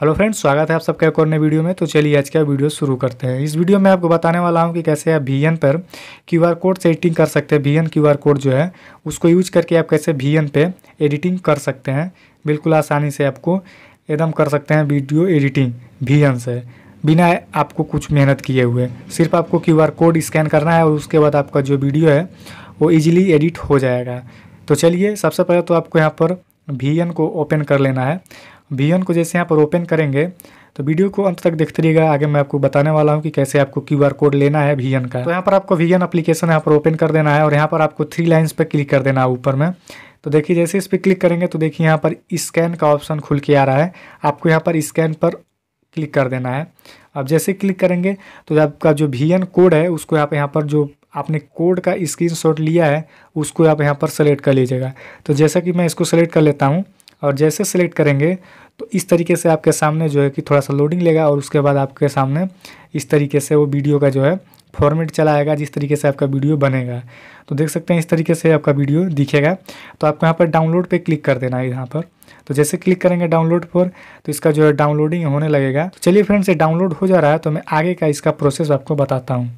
hello friends स्वागत है आप सबका एक और नए वीडियो में तो चलिए आज का वीडियो शुरू करते हैं इस वीडियो में आपको बताने वाला हूं कि कैसे आप वी पर क्यू आर कोड से एडिटिंग कर सकते हैं V N Q R code जो है उसको यूज करके आप कैसे वी एन पे एडिटिंग कर सकते हैं बिल्कुल आसानी से आपको एकदम कर सकते हैं वीडियो एडिटिंग वी से बिना आपको कुछ मेहनत किए हुए सिर्फ आपको क्यू कोड स्कैन करना है और उसके बाद आपका जो वीडियो है वो ईजिली एडिट हो जाएगा तो चलिए सबसे पहले तो आपको यहाँ पर वी एन को ओपन कर लेना है वी एन को जैसे यहाँ पर ओपन करेंगे तो वीडियो को अंत तक देखते रहिएगा आगे मैं आपको बताने वाला हूँ कि कैसे आपको क्यू आर कोड लेना है वी का तो यहाँ पर आपको वी एन अप्लीकेशन यहाँ पर ओपन कर देना है और यहाँ पर आपको थ्री लाइन्स पर क्लिक कर देना है ऊपर में तो देखिए जैसे इस पर क्लिक करेंगे तो देखिए यहाँ पर स्कैन का ऑप्शन खुल के आ रहा है आपको यहाँ पर स्कैन पर क्लिक कर देना है अब जैसे क्लिक करेंगे तो आपका जो वी एन कोड है उसको आप यहाँ पर जो आपने कोड का स्क्रीनशॉट लिया है उसको आप यहाँ पर सेलेक्ट कर लीजिएगा तो जैसा कि मैं इसको सेलेक्ट कर लेता हूँ और जैसे सेलेक्ट करेंगे तो इस तरीके से आपके सामने जो है कि थोड़ा सा लोडिंग लेगा और उसके बाद आपके सामने इस तरीके से वो वीडियो का जो है फॉर्मेट चला आएगा जिस तरीके से आपका वीडियो बनेगा तो देख सकते हैं इस तरीके से आपका वीडियो दिखेगा तो आपको यहाँ पर डाउनलोड पे क्लिक कर देना है यहाँ पर तो जैसे क्लिक करेंगे डाउनलोड पर तो इसका जो है डाउनलोडिंग होने लगेगा तो चलिए फ्रेंड्स ये डाउनलोड हो जा रहा है तो मैं आगे का इसका प्रोसेस आपको बताता हूँ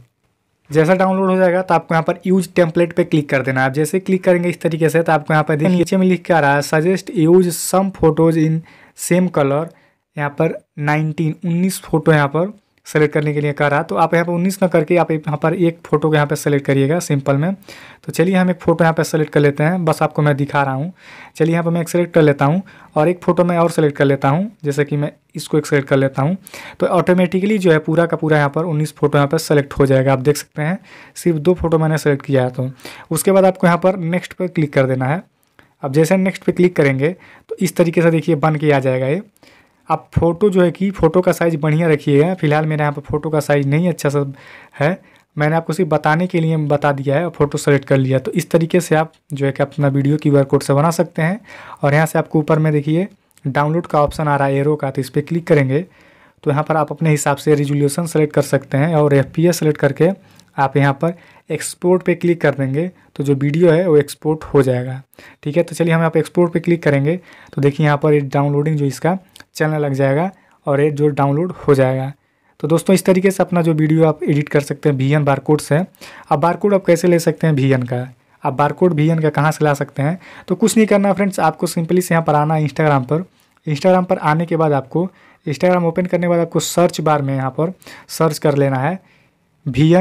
जैसा डाउनलोड हो जाएगा तो आपको यहाँ पर यूज टेम्पलेट पे क्लिक कर देना आप जैसे क्लिक करेंगे इस तरीके से तो आपको यहाँ पर देखिए नीचे में लिख के आ रहा है suggest use some photos in same colour यहाँ पर नाइनटीन उन्नीस फोटो यहाँ पर सेलेक्ट करने के लिए कर रहा है तो आप यहाँ पर उन्नीस में करके आप यहाँ पर एक फ़ोटो को यहाँ पर सेलेक्ट करिएगा सिंपल में तो चलिए हम एक फ़ोटो यहाँ पर सेलेक्ट कर लेते हैं बस आपको मैं दिखा रहा हूँ चलिए यहाँ पर मैं एक सेलेक्ट कर लेता हूँ और एक फ़ोटो मैं और सेलेक्ट कर लेता हूँ जैसे कि मैं इसको एक सेलेक्ट कर लेता हूँ तो ऑटोमेटिकली जो है पूरा का पूरा यहाँ पर उन्नीस फ़ोटो यहाँ पर सेलेक्ट हो जाएगा आप देख सकते हैं सिर्फ दो फोटो मैंने सेलेक्ट किया है तो उसके बाद आपको यहाँ पर नेक्स्ट पर क्लिक कर देना है अब जैसे नेक्स्ट पर क्लिक करेंगे तो इस तरीके से देखिए बन के आ जाएगा ये आप फ़ोटो जो है कि फ़ोटो का साइज़ बढ़िया रखिएगा फिलहाल मेरे यहाँ पर फ़ोटो का साइज़ नहीं अच्छा सा है मैंने आपको सिर्फ बताने के लिए बता दिया है और फोटो सेलेक्ट कर लिया तो इस तरीके से आप जो है कि अपना वीडियो क्यू आर कोड से बना सकते हैं और यहाँ से आपको ऊपर में देखिए डाउनलोड का ऑप्शन आ रहा है एरो का तो इस पर क्लिक करेंगे तो यहाँ पर आप अपने हिसाब से रिजोल्यूशन सेलेक्ट कर सकते हैं और एफ पी सेलेक्ट करके आप यहाँ पर एक्सपोर्ट पे क्लिक कर देंगे तो जो वीडियो है वो एक्सपोर्ट हो जाएगा ठीक है तो चलिए हम यहाँ पर एक्सपोर्ट पे क्लिक करेंगे तो देखिए यहाँ पर डाउनलोडिंग जो इसका चलने लग जाएगा और ये जो डाउनलोड हो जाएगा तो दोस्तों इस तरीके से अपना जो वीडियो आप एडिट कर सकते हैं वी एन बारकोड से बार बारकोड आप कैसे ले सकते हैं वी एन का आप बारकोड वी एन का कहाँ से ला सकते हैं तो कुछ नहीं करना फ्रेंड्स आपको सिंपली से यहाँ पर आना है इंस्टाग्राम पर इंस्टाग्राम पर आने के बाद आपको इंस्टाग्राम ओपन करने के बाद आपको सर्च बार में यहाँ पर सर्च कर लेना है वी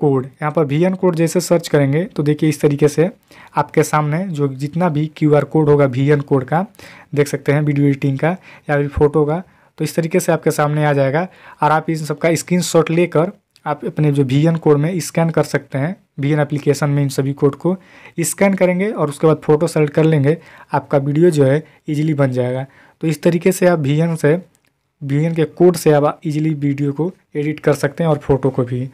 कोड यहाँ पर वी एन कोड जैसे सर्च करेंगे तो देखिए इस तरीके से आपके सामने जो जितना भी क्यू आर कोड होगा वी एन कोड का देख सकते हैं वीडियो एडिटिंग का या फिर फोटो का तो इस तरीके से आपके सामने आ जाएगा और आप इन सबका स्क्रीन शॉट लेकर आप अपने जो वी एन कोड में स्कैन कर सकते हैं वी एन एप्लीकेशन में इन सभी कोड को स्कैन करेंगे और उसके बाद फ़ोटो सेलेक्ट कर लेंगे आपका वीडियो जो है इजीली बन जाएगा तो इस तरीके से आप वी एन से वी एन के कोड से आप इजीली वीडियो को एडिट कर सकते हैं और फोटो को भी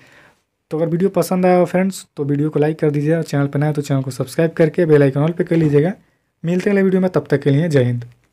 तो अगर वीडियो पसंद आया हो फ्रेंड्स तो वीडियो को लाइक कर दीजिए और चैनल पर नए तो चैनल को सब्सक्राइब करके बेलाइकन ऑल पर कर लीजिएगा मिलते अगले वीडियो में तब तक के लिए जय हिंद